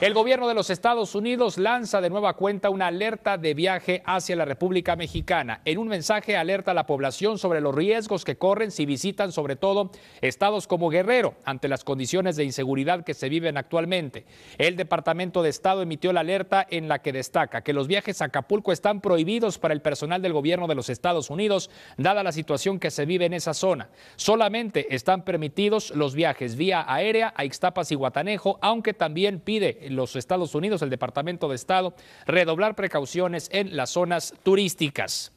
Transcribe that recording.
El gobierno de los Estados Unidos lanza de nueva cuenta una alerta de viaje hacia la República Mexicana. En un mensaje alerta a la población sobre los riesgos que corren si visitan sobre todo estados como Guerrero ante las condiciones de inseguridad que se viven actualmente. El Departamento de Estado emitió la alerta en la que destaca que los viajes a Acapulco están prohibidos para el personal del gobierno de los Estados Unidos, dada la situación que se vive en esa zona. Solamente están permitidos los viajes vía aérea a Ixtapas y Guatanejo, aunque también pide los Estados Unidos, el Departamento de Estado, redoblar precauciones en las zonas turísticas.